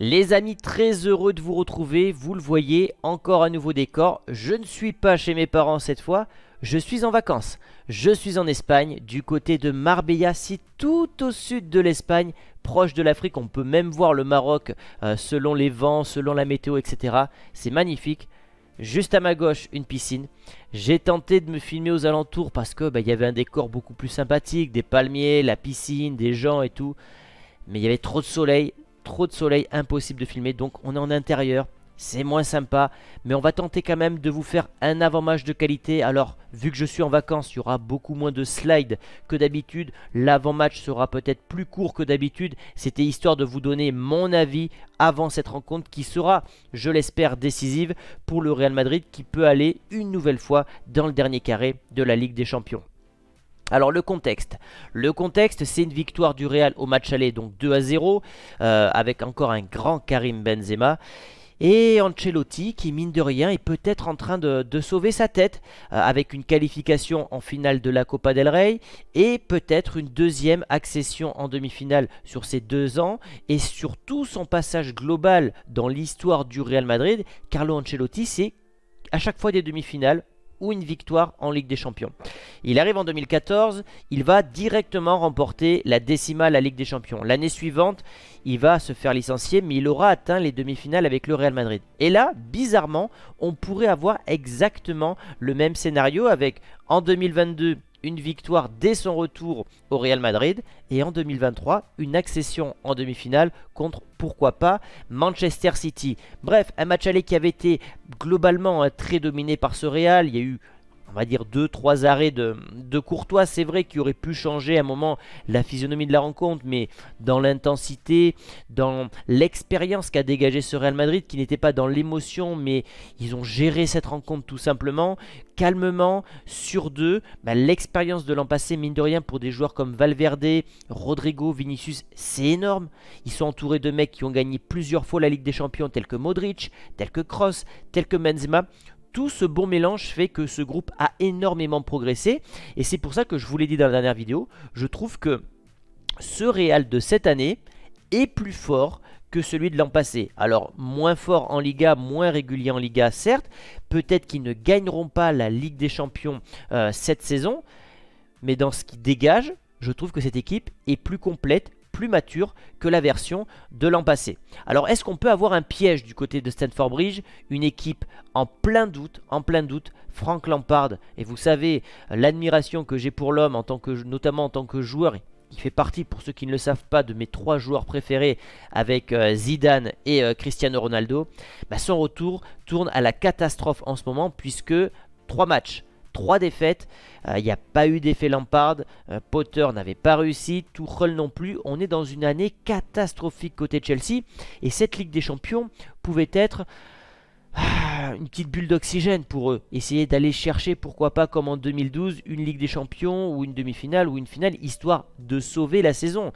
Les amis, très heureux de vous retrouver, vous le voyez, encore un nouveau décor. Je ne suis pas chez mes parents cette fois, je suis en vacances. Je suis en Espagne, du côté de Marbella, si tout au sud de l'Espagne, proche de l'Afrique, on peut même voir le Maroc euh, selon les vents, selon la météo, etc. C'est magnifique. Juste à ma gauche, une piscine. J'ai tenté de me filmer aux alentours parce que bah, il y avait un décor beaucoup plus sympathique, des palmiers, la piscine, des gens et tout. Mais il y avait trop de soleil, trop de soleil, impossible de filmer. Donc on est en intérieur, c'est moins sympa. Mais on va tenter quand même de vous faire un avant-match de qualité. Alors vu que je suis en vacances, il y aura beaucoup moins de slides que d'habitude. L'avant-match sera peut-être plus court que d'habitude. C'était histoire de vous donner mon avis avant cette rencontre qui sera, je l'espère, décisive pour le Real Madrid qui peut aller une nouvelle fois dans le dernier carré de la Ligue des Champions. Alors le contexte, le contexte c'est une victoire du Real au match aller donc 2 à 0 euh, avec encore un grand Karim Benzema et Ancelotti qui mine de rien est peut-être en train de, sauver sa tête euh, avec une qualification en finale de la Copa del Rey et peut-être une deuxième accession en demi-finale sur ces deux ans et surtout son passage global dans l'histoire du Real Madrid. Carlo Ancelotti c'est à chaque fois des demi-finales, ou une victoire en Ligue des Champions. Il arrive en 2014, il va directement remporter la décimale à Ligue des Champions. L'année suivante, il va se faire licencier, mais il aura atteint les demi-finales avec le Real Madrid. Et là, bizarrement, on pourrait avoir exactement le même scénario avec en 2022 une victoire dès son retour au Real Madrid et en 2023 une accession en demi-finale contre pourquoi pas Manchester City. Bref, un match aller qui avait été globalement hein, très dominé par ce Real, il y a eu on va dire 2-3 arrêts de, Courtois, c'est vrai qu'il aurait pu changer à un moment la physionomie de la rencontre, mais dans l'intensité, dans l'expérience qu'a dégagé ce Real Madrid, qui n'était pas dans l'émotion, mais ils ont géré cette rencontre tout simplement, calmement, sur deux. Bah, l'expérience de l'an passé, mine de rien, pour des joueurs comme Valverde, Rodrigo, Vinicius, c'est énorme. Ils sont entourés de mecs qui ont gagné plusieurs fois la Ligue des Champions, tels que Modric, tels que Kroos, tels que Benzema tout ce bon mélange fait que ce groupe a énormément progressé. Et c'est pour ça que je vous l'ai dit dans la dernière vidéo, je trouve que ce Real de cette année est plus fort que celui de l'an passé. Alors moins fort en Liga, moins régulier en Liga, certes. Peut-être qu'ils ne gagneront pas la Ligue des Champions euh, cette saison. Mais dans ce qui dégage, je trouve que cette équipe est plus complète, plus mature que la version de l'an passé. Alors est-ce qu'on peut avoir un piège du côté de Stanford Bridge Une équipe en plein doute, en plein doute, Frank Lampard, et vous savez l'admiration que j'ai pour l'homme, notamment en tant que joueur, il fait partie, pour ceux qui ne le savent pas, de mes trois joueurs préférés avec euh, Zidane et euh, Cristiano Ronaldo, bah, son retour tourne à la catastrophe en ce moment puisque trois matchs. Trois défaites. Euh, il n'y a pas eu d'effet Lampard. Euh, Potter n'avait pas réussi. Tuchel non plus. On est dans une année catastrophique côté Chelsea. Et cette Ligue des Champions pouvait être ah, une petite bulle d'oxygène pour eux. Essayer d'aller chercher, pourquoi pas, comme en 2012, une Ligue des Champions ou une demi-finale ou une finale, histoire de sauver la saison.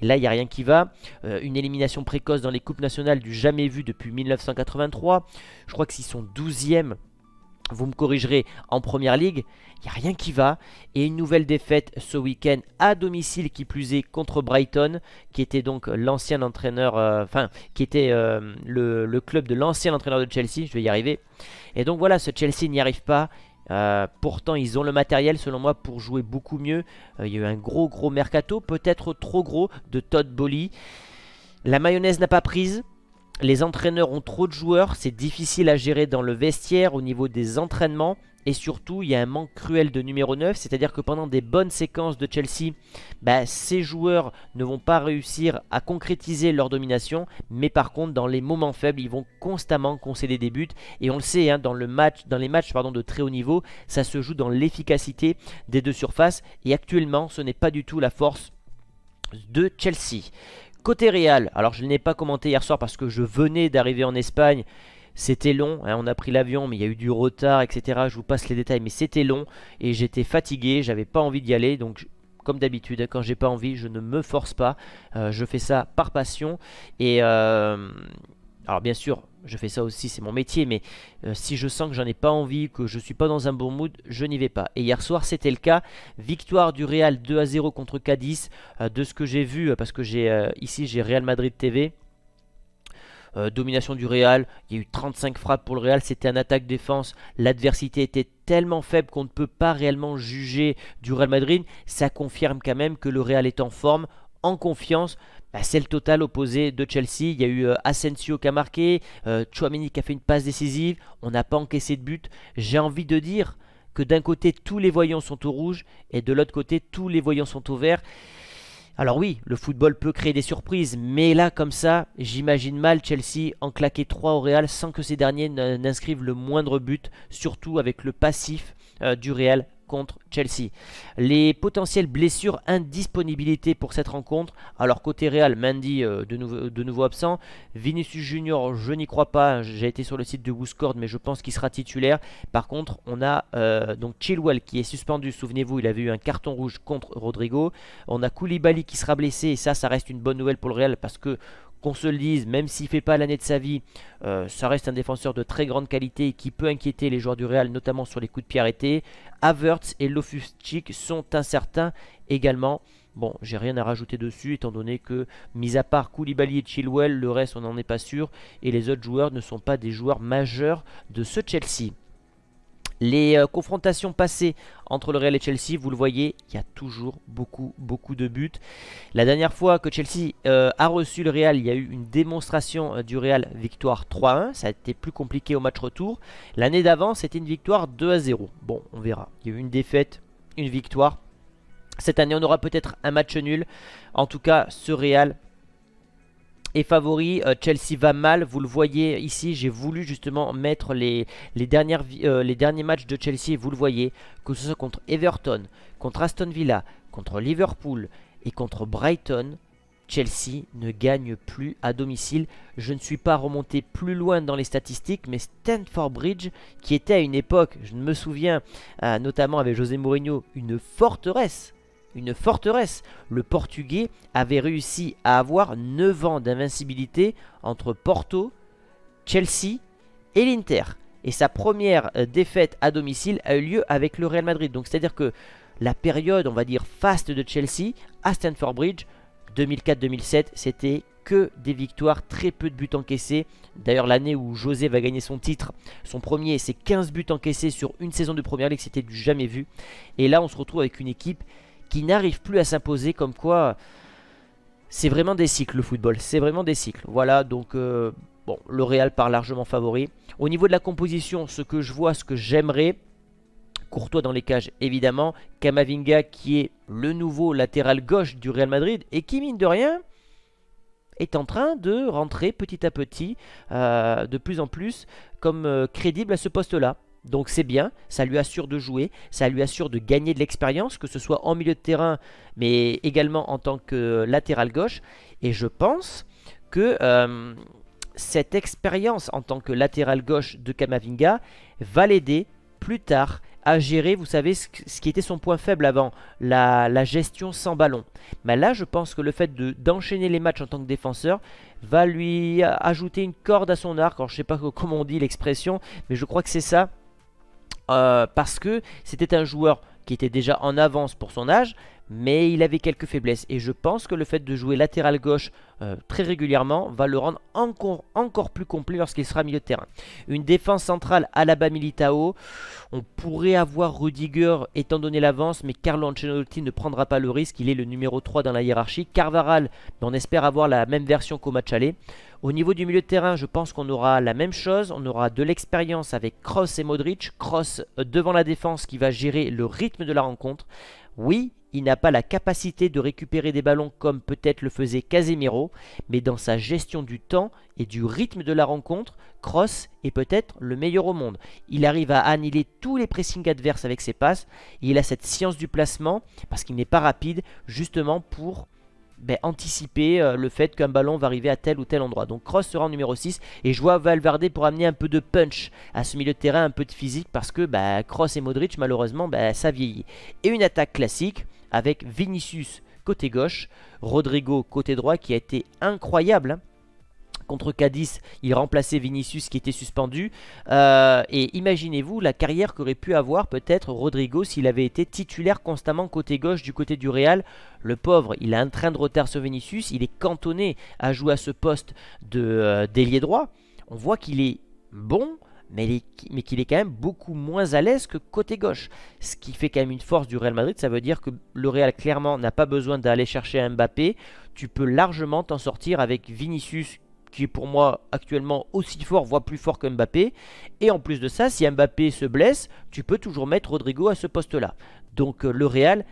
là, il n'y a rien qui va. Euh, une élimination précoce dans les Coupes nationales du jamais vu depuis 1983. Je crois que s'ils sont 12e vous me corrigerez, en première ligue, il n'y a rien qui va. Et une nouvelle défaite ce week-end à domicile, qui plus est, contre Brighton, qui était donc l'ancien entraîneur, euh, enfin, qui était euh, le, club de l'ancien entraîneur de Chelsea. Je vais y arriver. Et donc voilà, ce Chelsea n'y arrive pas. Euh, pourtant, ils ont le matériel, selon moi, pour jouer beaucoup mieux. il y a eu un gros, gros mercato, peut-être trop gros, de Todd Bolly. La mayonnaise n'a pas prise les entraîneurs ont trop de joueurs, c'est difficile à gérer dans le vestiaire au niveau des entraînements. Et surtout, il y a un manque cruel de numéro 9, c'est-à-dire que pendant des bonnes séquences de Chelsea, bah, ces joueurs ne vont pas réussir à concrétiser leur domination, mais par contre, dans les moments faibles, ils vont constamment concéder des buts. Et on le sait, hein, dans, le match, dans les matchs pardon, de très haut niveau, ça se joue dans l'efficacité des deux surfaces. Et actuellement, ce n'est pas du tout la force de Chelsea. Côté Real, alors je ne l'ai pas commenté hier soir parce que je venais d'arriver en Espagne. C'était long, hein, on a pris l'avion, mais il y a eu du retard, etc. Je vous passe les détails, mais c'était long et j'étais fatigué, j'avais pas envie d'y aller, donc comme d'habitude, hein, quand j'ai pas envie, je ne me force pas. Euh, je fais ça par passion. Et euh, alors bien sûr, je fais ça aussi, c'est mon métier, mais euh, si je sens que j'en ai pas envie, que je suis pas dans un bon mood, je n'y vais pas. Et hier soir, c'était le cas. Victoire du Real 2 à 0 contre Cadiz. Euh, de ce que j'ai vu, euh, parce que j'ai ici, j'ai Real Madrid TV. domination du Real, il y a eu 35 frappes pour le Real, c'était un attaque-défense, l'adversité était tellement faible qu'on ne peut pas réellement juger du Real Madrid, ça confirme quand même que le Real est en forme, en confiance, bah, c'est le total opposé de Chelsea. Il y a eu euh, Asensio qui a marqué, euh, qui a fait une passe décisive, on n'a pas encaissé de but. J'ai envie de dire que d'un côté tous les voyants sont au rouge et de l'autre côté tous les voyants sont au vert. Alors oui, le football peut créer des surprises, mais là comme ça, j'imagine mal Chelsea en claquer 3 au Real sans que ces derniers n'inscrivent le moindre but, surtout avec le passif euh, du Real contre Chelsea. Les potentielles blessures, indisponibilité pour cette rencontre. Alors côté Real, Mandy euh, de, nouveau absent. Vinicius Junior, je n'y crois pas. J'ai été sur le site de Wooscord, mais je pense qu'il sera titulaire. Par contre, on a euh, donc Chilwell qui est suspendu. Souvenez-vous, il avait eu un carton rouge contre Rodrigo. On a Koulibaly qui sera blessé et ça, ça reste une bonne nouvelle pour le Real parce que qu'on se le dise, même s'il ne fait pas l'année de sa vie, euh, ça reste un défenseur de très grande qualité qui peut inquiéter les joueurs du Real, notamment sur les coups de pied arrêtés. Havertz et Lofuschik sont incertains également. Bon, j'ai rien à rajouter dessus, étant donné que, mis à part Koulibaly et Chilwell, le reste on n'en est pas sûr, et les autres joueurs ne sont pas des joueurs majeurs de ce Chelsea. Les euh, confrontations passées entre le Real et Chelsea, vous le voyez, il y a toujours beaucoup, beaucoup de buts. La dernière fois que Chelsea euh, a reçu le Real, il y a eu une démonstration euh, du Real, victoire 3-1. Ça a été plus compliqué au match retour. L'année d'avant, c'était une victoire 2-0. Bon, on verra. Il y a eu une défaite, une victoire. Cette année, on aura peut-être un match nul. En tout cas, ce Real et favori. Euh, Chelsea va mal, vous le voyez ici. J'ai voulu justement mettre les, dernières, euh, les derniers matchs de Chelsea, vous le voyez, que ce soit contre Everton, contre Aston Villa, contre Liverpool et contre Brighton. Chelsea ne gagne plus à domicile. Je ne suis pas remonté plus loin dans les statistiques, mais Stanford Bridge, qui était à une époque, je me souviens, euh, notamment avec José Mourinho, une forteresse une forteresse. Le Portugais avait réussi à avoir 9 ans d'invincibilité entre Porto, Chelsea et l'Inter. Et sa première euh, défaite à domicile a eu lieu avec le Real Madrid. Donc c'est-à-dire que la période, on va dire, faste de Chelsea à Stamford Bridge, 2004-2007, c'était que des victoires, très peu de buts encaissés. D'ailleurs, l'année où José va gagner son titre, son premier, c'est 15 buts encaissés sur une saison de première ligue, c'était du jamais vu. Et là, on se retrouve avec une équipe qui n'arrive plus à s'imposer comme quoi c'est vraiment des cycles le football, c'est vraiment des cycles. Voilà, donc euh, bon, le Real part largement favori. Au niveau de la composition, ce que je vois, ce que j'aimerais, Courtois dans les cages évidemment, Kamavinga qui est le nouveau latéral gauche du Real Madrid et qui mine de rien est en train de rentrer petit à petit euh, de plus en plus comme euh, crédible à ce poste-là. Donc c'est bien, ça lui assure de jouer, ça lui assure de gagner de l'expérience, que ce soit en milieu de terrain, mais également en tant que latéral gauche. Et je pense que euh, cette expérience en tant que latéral gauche de Kamavinga va l'aider plus tard à gérer, vous savez, ce qui était son point faible avant, la, gestion sans ballon. Mais là, je pense que le fait d'enchaîner les matchs en tant que défenseur va lui ajouter une corde à son arc. Alors, je sais pas comment on dit l'expression, mais je crois que c'est ça euh, parce que c'était un joueur qui était déjà en avance pour son âge, mais il avait quelques faiblesses et je pense que le fait de jouer latéral gauche euh, très régulièrement va le rendre encore, encore plus complet lorsqu'il sera milieu de terrain. Une défense centrale à la bas Militao, on pourrait avoir Rudiger étant donné l'avance mais Carlo Ancelotti ne prendra pas le risque, il est le numéro 3 dans la hiérarchie. Carvaral, on espère avoir la même version qu'au match aller. Au niveau du milieu de terrain, je pense qu'on aura la même chose. On aura de l'expérience avec Cross et Modric. Cross euh, devant la défense qui va gérer le rythme de la rencontre. Oui, il n'a pas la capacité de récupérer des ballons comme peut-être le faisait Casemiro, mais dans sa gestion du temps et du rythme de la rencontre, Cross est peut-être le meilleur au monde. Il arrive à annihiler tous les pressings adverses avec ses passes, il a cette science du placement, parce qu'il n'est pas rapide, justement pour ben, anticiper euh, le fait qu'un ballon va arriver à tel ou tel endroit. Donc Cross sera en numéro 6 et je vois Valverde pour amener un peu de punch à ce milieu de terrain, un peu de physique parce que ben, Cross et Modric malheureusement ben, ça vieillit. Et une attaque classique avec Vinicius côté gauche, Rodrigo côté droit qui a été incroyable. Hein contre Cadiz, il remplaçait Vinicius qui était suspendu. Euh, et imaginez-vous la carrière qu'aurait pu avoir peut-être Rodrigo s'il avait été titulaire constamment côté gauche du côté du Real. Le pauvre, il a un train de retard sur Vinicius, il est cantonné à jouer à ce poste de euh, d'ailier droit. On voit qu'il est bon, mais, qu'il est quand même beaucoup moins à l'aise que côté gauche. Ce qui fait quand même une force du Real Madrid, ça veut dire que le Real clairement n'a pas besoin d'aller chercher un Mbappé. Tu peux largement t'en sortir avec Vinicius qui est pour moi actuellement aussi fort, voire plus fort que Mbappé. Et en plus de ça, si Mbappé se blesse, tu peux toujours mettre Rodrigo à ce poste-là. Donc euh, le Real,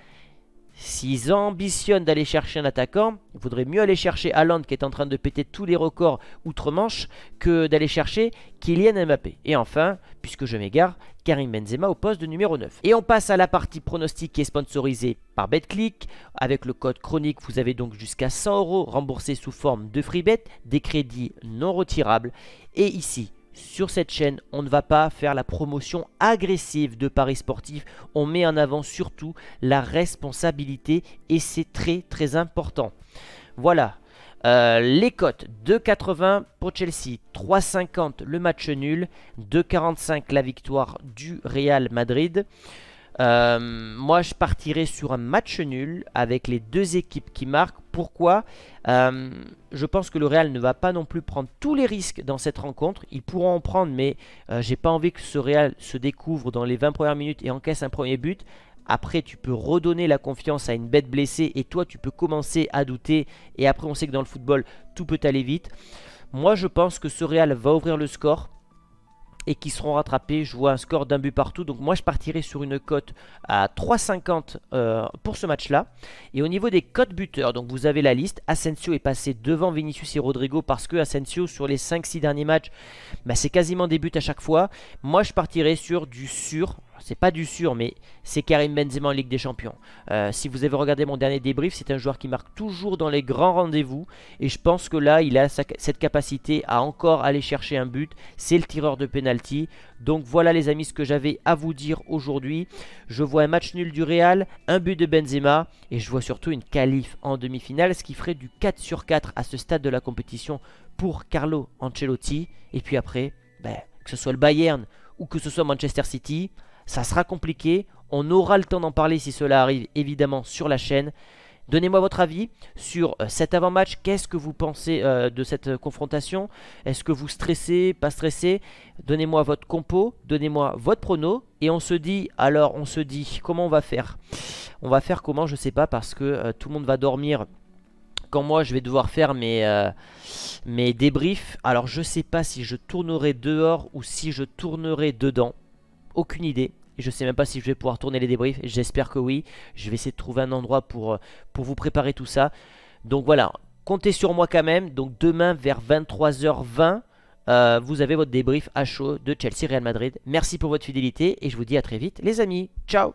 s'ils ambitionnent d'aller chercher un attaquant, il vaudrait mieux aller chercher Haaland qui est en train de péter tous les records outre-manche que d'aller chercher Kylian Mbappé. Et enfin, puisque je m'égare, Karim Benzema au poste de numéro 9. Et on passe à la partie pronostique qui est sponsorisée par BetClick. Avec le code chronique, vous avez donc jusqu'à 100 euros remboursés sous forme de free bet, des crédits non retirables. Et ici, sur cette chaîne, on ne va pas faire la promotion agressive de paris sportifs, on met en avant surtout la responsabilité et c'est très très important. Voilà, euh, les cotes 2,80 pour Chelsea, 3,50 le match nul, 2,45 la victoire du Real Madrid. Euh, moi, je partirai sur un match nul avec les deux équipes qui marquent. Pourquoi euh, Je pense que le Real ne va pas non plus prendre tous les risques dans cette rencontre. Ils pourront en prendre, mais j'ai pas envie que ce Real se découvre dans les 20 premières minutes et encaisse un premier but. Après, tu peux redonner la confiance à une bête blessée et toi, tu peux commencer à douter. Et après, on sait que dans le football, tout peut aller vite. Moi, je pense que ce Real va ouvrir le score et qu'ils seront rattrapés. Je vois un score d'un but partout. Donc moi je partirai sur une cote à 3,50 euh, pour ce match-là. Et au niveau des cotes buteurs, donc vous avez la liste. Asensio est passé devant Vinicius et Rodrigo parce que Asensio sur les 5-6 derniers matchs, bah, c'est quasiment des buts à chaque fois. Moi je partirai sur du sur c'est pas du sûr, mais c'est Karim Benzema en Ligue des Champions. Euh, si vous avez regardé mon dernier débrief, c'est un joueur qui marque toujours dans les grands rendez-vous. Et je pense que là, il a cette capacité à encore aller chercher un but. C'est le tireur de penalty. Donc voilà les amis ce que j'avais à vous dire aujourd'hui. Je vois un match nul du Real, un but de Benzema et je vois surtout une qualif en demi-finale, ce qui ferait du 4 sur 4 à ce stade de la compétition pour Carlo Ancelotti. Et puis après, ben, que ce soit le Bayern ou que ce soit Manchester City, ça sera compliqué. On aura le temps d'en parler si cela arrive évidemment sur la chaîne. Donnez-moi votre avis sur euh, cet avant-match. Qu'est-ce que vous pensez euh, de cette euh, confrontation Est-ce que vous stressez, pas stressé Donnez-moi votre compo, donnez-moi votre prono. Et on se dit, alors on se dit, comment on va faire On va faire comment Je sais pas parce que tout le monde va dormir quand moi je vais devoir faire mes, euh, mes débriefs. Alors je sais pas si je tournerai dehors ou si je tournerai dedans. Aucune idée. Je sais même pas si je vais pouvoir tourner les débriefs. J'espère que oui. Je vais essayer de trouver un endroit pour, euh, pour vous préparer tout ça. Donc voilà. Comptez sur moi quand même. Donc demain vers 23h20. Euh, vous avez votre débrief à chaud de Chelsea Real Madrid. Merci pour votre fidélité et je vous dis à très vite les amis. Ciao